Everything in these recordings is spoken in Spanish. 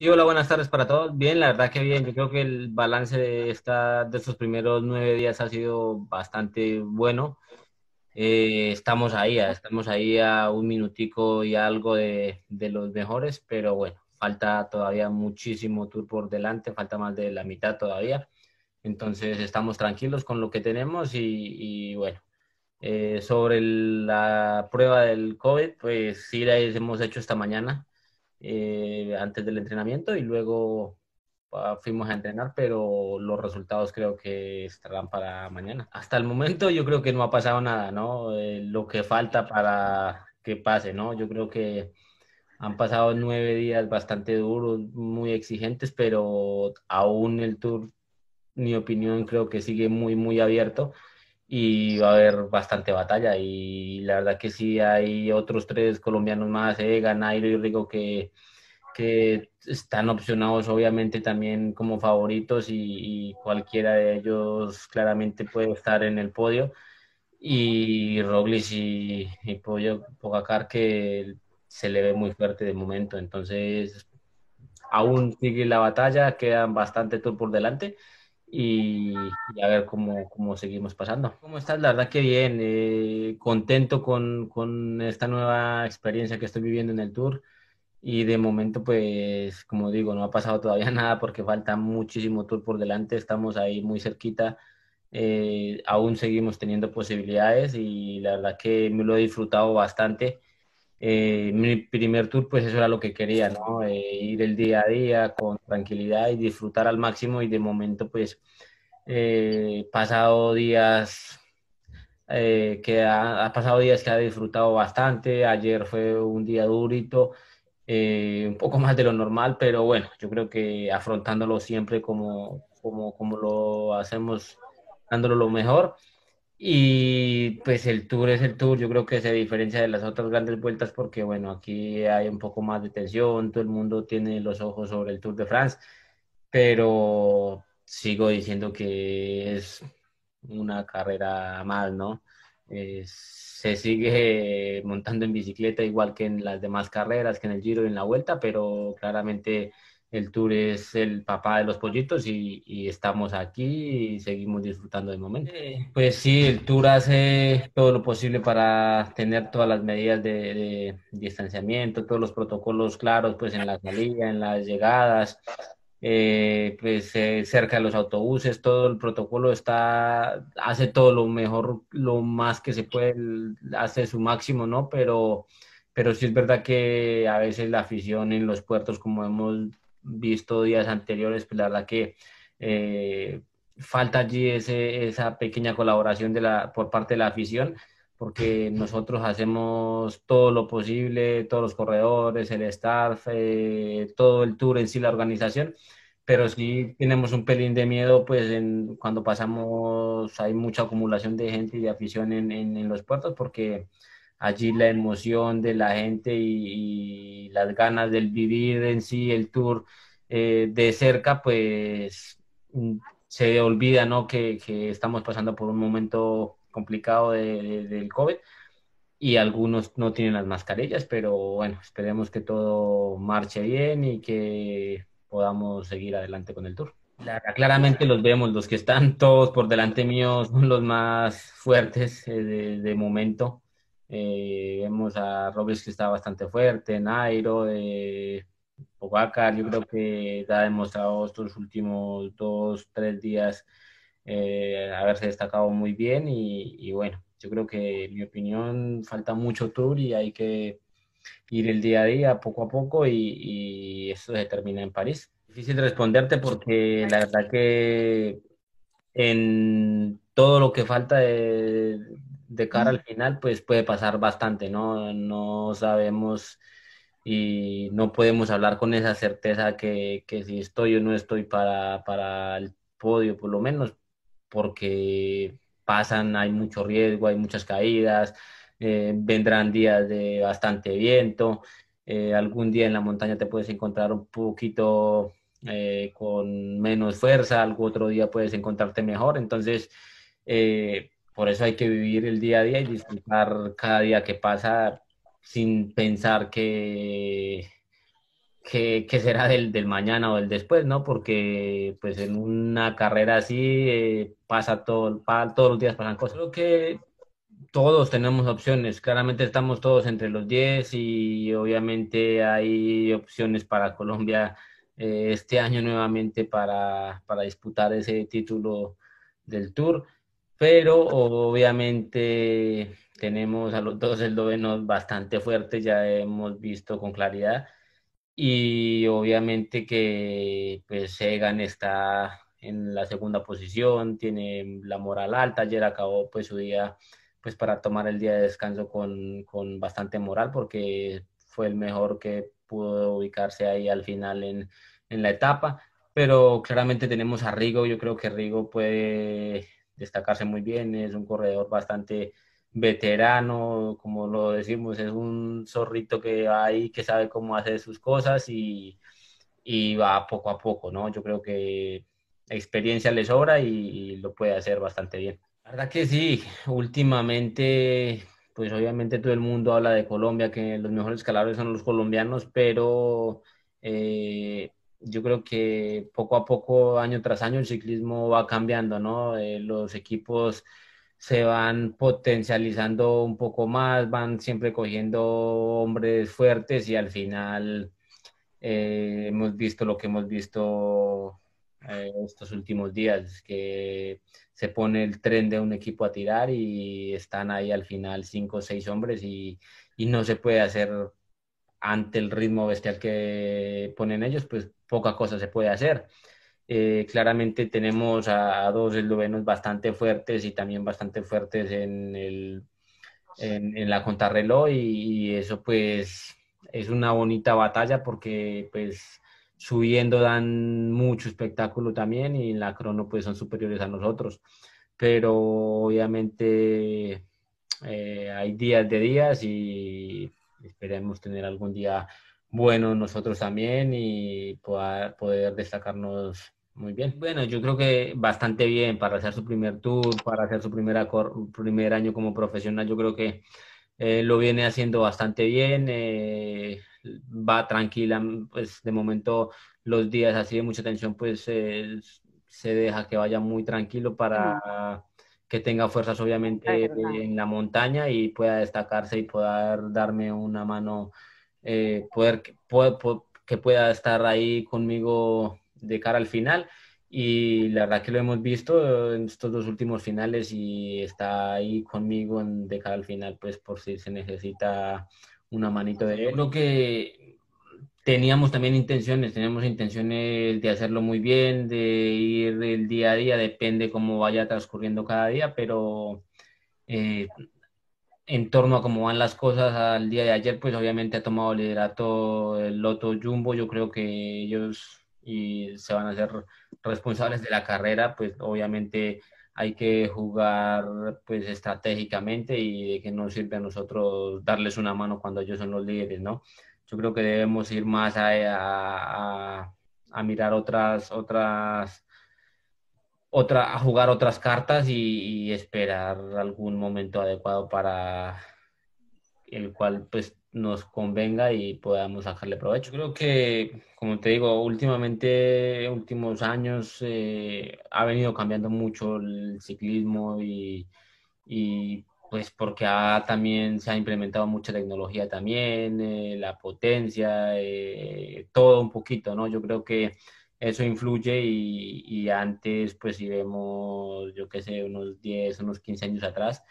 Y hola, buenas tardes para todos. Bien, la verdad que bien. Yo creo que el balance de, de estos primeros nueve días ha sido bastante bueno. Eh, estamos ahí, estamos ahí a un minutico y algo de, de, los mejores, pero bueno, falta todavía muchísimo tour por delante, falta más de la mitad todavía. Entonces estamos tranquilos con lo que tenemos y, bueno, eh, sobre la prueba del COVID, pues sí la hemos hecho esta mañana eh, antes del entrenamiento y luego ah, fuimos a entrenar, pero los resultados creo que estarán para mañana. Hasta el momento yo creo que no ha pasado nada, ¿no? Eh, lo que falta para que pase, ¿no? Yo creo que han pasado nueve días bastante duros, muy exigentes, pero aún el tour, mi opinión, creo que sigue muy, muy abierto y va a haber bastante batalla. Y la verdad que sí, hay otros tres colombianos más, eh, Ganairo y Rico, que, que están opcionados obviamente también como favoritos y, cualquiera de ellos claramente puede estar en el podio. Y Robles y, y Pogacar que se le ve muy fuerte de momento. Entonces, aún sigue la batalla, quedan bastante tour por delante y, a ver cómo, cómo, seguimos pasando. ¿Cómo estás? La verdad que bien, eh, contento con, con, esta nueva experiencia que estoy viviendo en el tour y de momento pues como digo, no ha pasado todavía nada porque falta muchísimo tour por delante, estamos ahí muy cerquita. Eh, aún seguimos teniendo posibilidades y la verdad que me lo he disfrutado bastante eh, mi primer tour, pues eso era lo que quería, ¿no? Eh, ir el día a día con tranquilidad y disfrutar al máximo y de momento, pues, eh, pasado días que ha, ha, pasado días que ha disfrutado bastante, ayer fue un día durito, un poco más de lo normal, pero bueno, yo creo que afrontándolo siempre como, como, como lo hacemos, dándolo lo mejor. Y pues el tour es el tour, yo creo que se diferencia de las otras grandes vueltas porque bueno, aquí hay un poco más de tensión, todo el mundo tiene los ojos sobre el Tour de France, pero sigo diciendo que es una carrera mal ¿no? Eh, se sigue montando en bicicleta igual que en las demás carreras, que en el Giro y en la Vuelta, pero claramente el tour es el papá de los pollitos y, estamos aquí y seguimos disfrutando del momento. Eh. pues sí, el tour hace todo lo posible para tener todas las medidas de, distanciamiento, todos los protocolos claros, pues en la salida, en las llegadas, eh, pues eh, cerca de los autobuses, todo el protocolo está, hace todo lo mejor, lo más que se puede, hace su máximo, ¿no? Pero, pero sí es verdad que a veces la afición en los puertos, como hemos visto días anteriores, pues la verdad que eh, falta allí ese, esa pequeña colaboración de la, por parte de la afición, porque nosotros hacemos todo lo posible, todos los corredores, el staff, eh, todo el tour en sí, la organización, pero sí tenemos un pelín de miedo, pues en, cuando pasamos hay mucha acumulación de gente y de afición en, en los puertos, porque allí la emoción de la gente y, las ganas del vivir en sí el tour eh, de cerca, pues mm, se olvida ¿no? que, estamos pasando por un momento complicado del COVID y algunos no tienen las mascarillas, pero bueno, esperemos que todo marche bien y que podamos seguir adelante con el tour. claramente los vemos, los que están todos por delante míos son los más fuertes eh, de momento eh, vemos a Robles que está bastante fuerte, Nairo, eh, yo creo que ha demostrado estos últimos dos, tres días eh, haberse destacado muy bien y, bueno, yo creo que en mi opinión falta mucho tour y hay que ir el día a día, poco a poco y, y eso se termina en París. Difícil responderte porque la verdad que en todo lo que falta de, de cara al final, pues puede pasar bastante, ¿no? No sabemos y no podemos hablar con esa certeza que, si estoy o no estoy para, el podio, por lo menos, porque pasan, hay mucho riesgo, hay muchas caídas, eh, vendrán días de bastante viento, eh, algún día en la montaña te puedes encontrar un poquito eh, con menos fuerza, algún otro día puedes encontrarte mejor, entonces... Eh, por eso hay que vivir el día a día y disfrutar cada día que pasa sin pensar que, que, será del, mañana o del después, ¿no? Porque pues en una carrera así eh, pasa todo, todos los días pasan cosas. Creo que todos tenemos opciones. Claramente estamos todos entre los 10 y obviamente hay opciones para Colombia eh, este año nuevamente para, para, disputar ese título del Tour pero obviamente tenemos a los dos eldovenos bastante fuertes, ya hemos visto con claridad, y obviamente que pues está en la segunda posición, tiene la moral alta, ayer acabó pues su día pues para tomar el día de descanso con, con bastante moral porque fue el mejor que pudo ubicarse ahí al final en, en la etapa, pero claramente tenemos a Rigo, yo creo que Rigo puede destacarse muy bien, es un corredor bastante veterano, como lo decimos, es un zorrito que va ahí, que sabe cómo hacer sus cosas y, y va poco a poco, ¿no? Yo creo que experiencia le sobra y, lo puede hacer bastante bien. La verdad que sí, últimamente pues obviamente todo el mundo habla de Colombia, que los mejores escaladores son los colombianos, pero eh, yo creo que poco a poco, año tras año, el ciclismo va cambiando, ¿no? Eh, los equipos se van potencializando un poco más, van siempre cogiendo hombres fuertes y al final eh, hemos visto lo que hemos visto eh, estos últimos días, que se pone el tren de un equipo a tirar y están ahí al final cinco o seis hombres y, y no se puede hacer ante el ritmo bestial que ponen ellos, pues poca cosa se puede hacer. Eh, claramente tenemos a, dos eslovenos bastante fuertes y también bastante fuertes en, el, en, la contrarreloj y, eso pues es una bonita batalla porque pues subiendo dan mucho espectáculo también y en la crono pues son superiores a nosotros. Pero obviamente eh, hay días de días y esperemos tener algún día bueno nosotros también y poder, destacarnos muy bien. Bueno, yo creo que bastante bien para hacer su primer tour, para hacer su primer año como profesional. Yo creo que eh, lo viene haciendo bastante bien. Eh, va tranquila, pues de momento los días así de mucha tensión, pues eh, se deja que vaya muy tranquilo para mm que tenga fuerzas obviamente en la montaña y pueda destacarse y pueda darme una mano, eh, poder, que pueda estar ahí conmigo de cara al final. Y la verdad que lo hemos visto en estos dos últimos finales y está ahí conmigo de cara al final, pues por si se necesita una manito de él. Lo que teníamos también intenciones, teníamos intenciones de hacerlo muy bien, de ir el día a día, depende cómo vaya transcurriendo cada día, pero eh, en torno a cómo van las cosas al día de ayer, pues obviamente ha tomado liderato el Loto Jumbo, yo creo que ellos y se van a ser responsables de la carrera, pues obviamente hay que jugar pues estratégicamente y de que no sirve a nosotros darles una mano cuando ellos son los líderes, ¿no? yo creo que debemos ir más eh, a, mirar otras, otras, otra, a jugar otras cartas y, esperar algún momento adecuado para el cual pues nos convenga y podamos sacarle provecho. Creo que, como te digo, últimamente, últimos años, eh, ha venido cambiando mucho el ciclismo y pues porque ha, también se ha implementado mucha tecnología también, eh, la potencia, eh, todo un poquito, ¿no? Yo creo que eso influye y, antes, pues si vemos, yo qué sé, unos 10, unos 15 años atrás,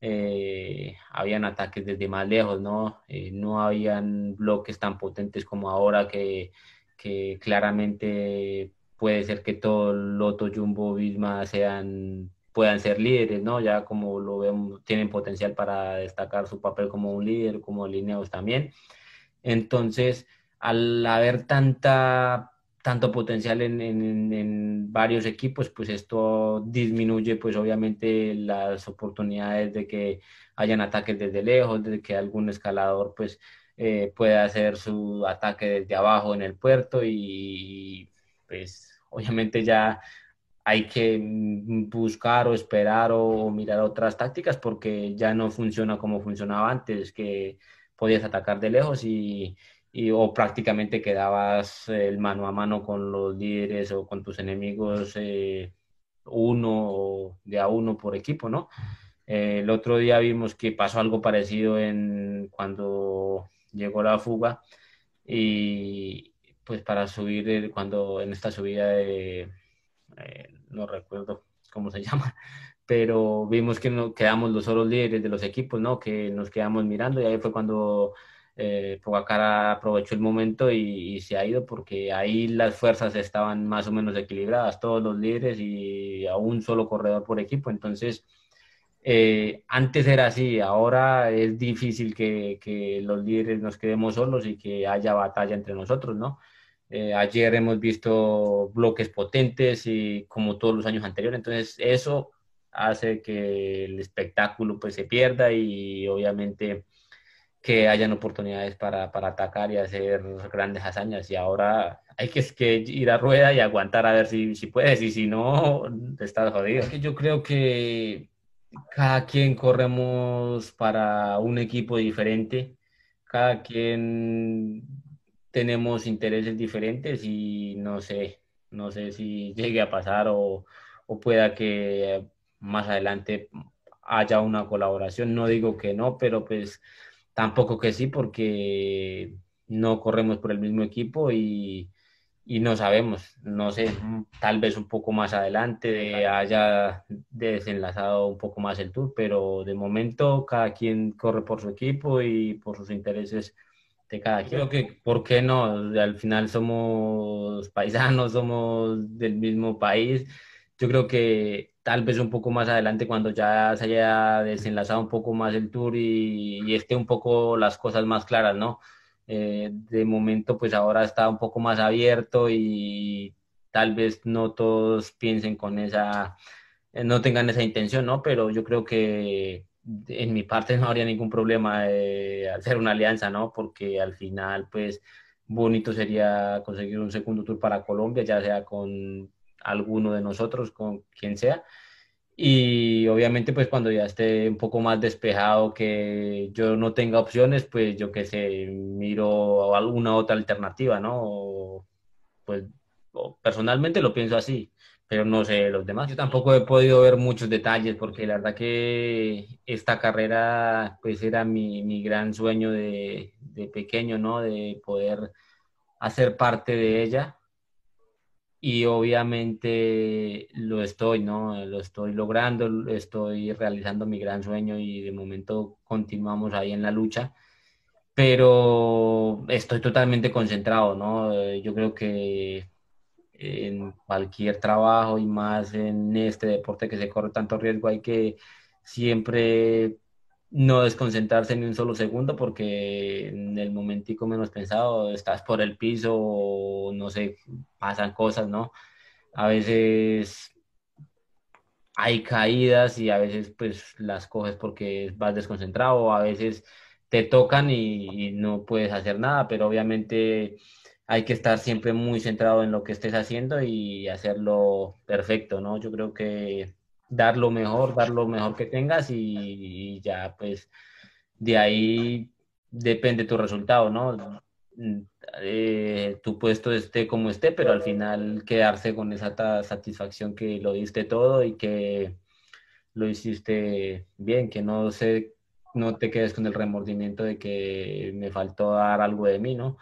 eh, habían ataques desde más lejos, ¿no? no habían bloques tan potentes como ahora que, que claramente puede ser que todo Loto, Jumbo, Visma sean puedan ser líderes, ¿no? Ya como lo vemos, tienen potencial para destacar su papel como un líder, como lineos también. Entonces, al haber tanta, tanto potencial en, en, varios equipos, pues esto disminuye, pues obviamente, las oportunidades de que hayan ataques desde lejos, de que algún escalador, pues, eh, pueda hacer su ataque desde abajo en el puerto y, pues, obviamente ya hay que buscar o esperar o mirar otras tácticas porque ya no funciona como funcionaba antes, que podías atacar de lejos y, o prácticamente quedabas eh, el mano a mano con los líderes o con tus enemigos eh, uno de a uno por equipo, ¿no? Eh, el otro día vimos que pasó algo parecido en cuando llegó la fuga y pues para subir cuando en esta subida de, eh, no recuerdo cómo se llama, pero vimos que no quedamos los solos líderes de los equipos, ¿no? Que nos quedamos mirando y ahí fue cuando eh, cara aprovechó el momento y, se ha ido porque ahí las fuerzas estaban más o menos equilibradas, todos los líderes y a un solo corredor por equipo. Entonces, eh, antes era así, ahora es difícil que, los líderes nos quedemos solos y que haya batalla entre nosotros, ¿no? Eh, ayer hemos visto bloques potentes y como todos los años anteriores. Entonces eso hace que el espectáculo pues se pierda y obviamente que hayan oportunidades para, para atacar y hacer grandes hazañas. Y ahora hay que, que ir a rueda y aguantar a ver si, si puedes y si no, estás jodido. Es que Yo creo que cada quien corremos para un equipo diferente. Cada quien tenemos intereses diferentes y no sé, no sé si llegue a pasar o, o pueda que más adelante haya una colaboración. No digo que no, pero pues tampoco que sí, porque no corremos por el mismo equipo y, y no sabemos, no sé, tal vez un poco más adelante haya desenlazado un poco más el tour, pero de momento cada quien corre por su equipo y por sus intereses cada quien. Creo que, ¿por qué no? Al final somos paisanos, somos del mismo país. Yo creo que tal vez un poco más adelante, cuando ya se haya desenlazado un poco más el tour y, y esté un poco las cosas más claras, ¿no? Eh, de momento, pues ahora está un poco más abierto y tal vez no todos piensen con esa, no tengan esa intención, ¿no? Pero yo creo que en mi parte no habría ningún problema de hacer una alianza, ¿no? Porque al final, pues, bonito sería conseguir un segundo tour para Colombia, ya sea con alguno de nosotros, con quien sea. Y obviamente, pues cuando ya esté un poco más despejado, que yo no tenga opciones, pues yo qué sé, miro alguna otra alternativa, ¿no? pues personalmente lo pienso así pero no sé los demás. Yo tampoco he podido ver muchos detalles porque la verdad que esta carrera pues era mi, mi gran sueño de, de, pequeño, ¿no? De poder hacer parte de ella y obviamente lo estoy, ¿no? Lo estoy logrando, estoy realizando mi gran sueño y de momento continuamos ahí en la lucha. Pero estoy totalmente concentrado, ¿no? Eh, yo creo que en cualquier trabajo y más en este deporte que se corre tanto riesgo, hay que siempre no desconcentrarse ni un solo segundo porque en el momentico menos pensado estás por el piso o no sé, pasan cosas, ¿no? A veces hay caídas y a veces pues las coges porque vas desconcentrado, a veces te tocan y no puedes hacer nada, pero obviamente hay que estar siempre muy centrado en lo que estés haciendo y hacerlo perfecto, ¿no? Yo creo que dar lo mejor, dar lo mejor que tengas y, ya pues de ahí depende tu resultado, ¿no? Mm, eh, tu puesto esté como esté, pero al final quedarse con esa satisfacción que lo diste todo y que lo hiciste bien, que no se, no te quedes con el remordimiento de que me faltó dar algo de mí, ¿no?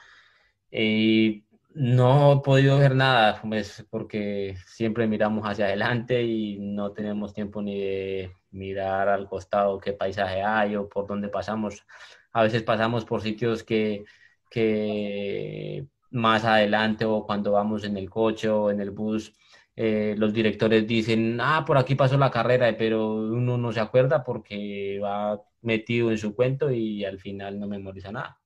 Y no he podido ver nada, pues, porque siempre miramos hacia adelante y no tenemos tiempo ni de mirar al costado qué paisaje hay o por dónde pasamos. A veces pasamos por sitios que, más adelante o cuando vamos en el coche o en el bus, eh, los directores dicen, ah, por aquí pasó la carrera, pero uno no se acuerda porque va metido en su cuento y al final no memoriza nada.